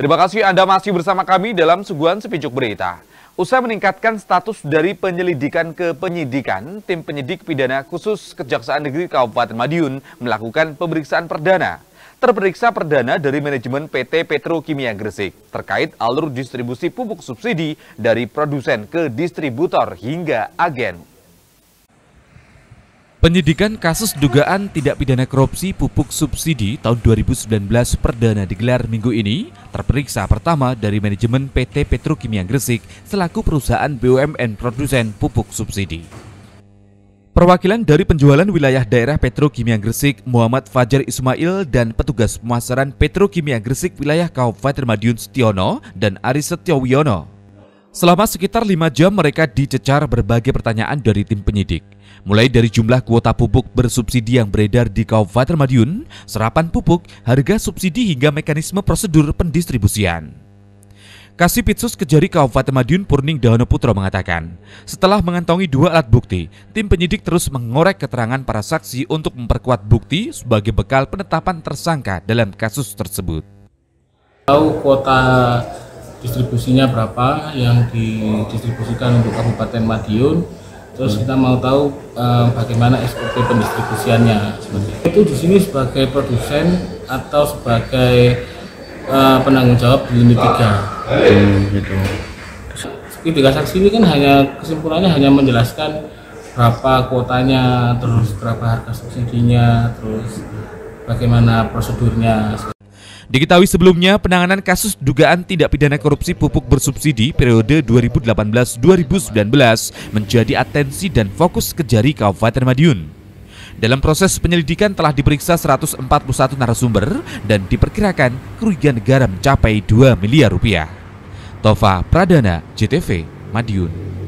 Terima kasih Anda masih bersama kami dalam Suguhan Sepijuk Berita. Usai meningkatkan status dari penyelidikan ke penyidikan, tim penyidik pidana khusus Kejaksaan Negeri Kabupaten Madiun melakukan pemeriksaan perdana. Terperiksa perdana dari manajemen PT Petrokimia Gresik terkait alur distribusi pupuk subsidi dari produsen ke distributor hingga agen Penyidikan kasus dugaan tidak pidana korupsi pupuk subsidi tahun 2019 perdana digelar minggu ini terperiksa pertama dari manajemen PT Petrokimia Gresik selaku perusahaan BUMN produsen pupuk subsidi. Perwakilan dari penjualan wilayah daerah Petrokimia Gresik Muhammad Fajar Ismail dan petugas pemasaran Petrokimia Gresik wilayah Kabupaten Madiun Setiono dan Aris Setiawiono. Selama sekitar lima jam mereka dicecar berbagai pertanyaan dari tim penyidik. Mulai dari jumlah kuota pupuk bersubsidi yang beredar di Kabupaten Madiun, serapan pupuk, harga subsidi hingga mekanisme prosedur pendistribusian. Kasih Pitsus Kejari Kabupaten Madiun Purning Dahono Putra mengatakan, setelah mengantongi dua alat bukti, tim penyidik terus mengorek keterangan para saksi untuk memperkuat bukti sebagai bekal penetapan tersangka dalam kasus tersebut. Tahu kuota distribusinya berapa yang didistribusikan untuk Kabupaten Madiun terus kita mau tahu eh, bagaimana SOP pendistribusiannya seperti itu. di sini sebagai produsen atau sebagai eh, penanggung jawab di lini tiga hmm, gitu tiga saksi ini kan hanya kesimpulannya hanya menjelaskan berapa kuotanya terus berapa harga subsidinya terus bagaimana prosedurnya Diketahui sebelumnya, penanganan kasus dugaan tidak pidana korupsi pupuk bersubsidi periode 2018-2019 menjadi atensi dan fokus kejari Kabupaten Madiun. Dalam proses penyelidikan telah diperiksa 141 narasumber dan diperkirakan kerugian negara mencapai 2 miliar rupiah. Tova Pradana, JTV, Madiun.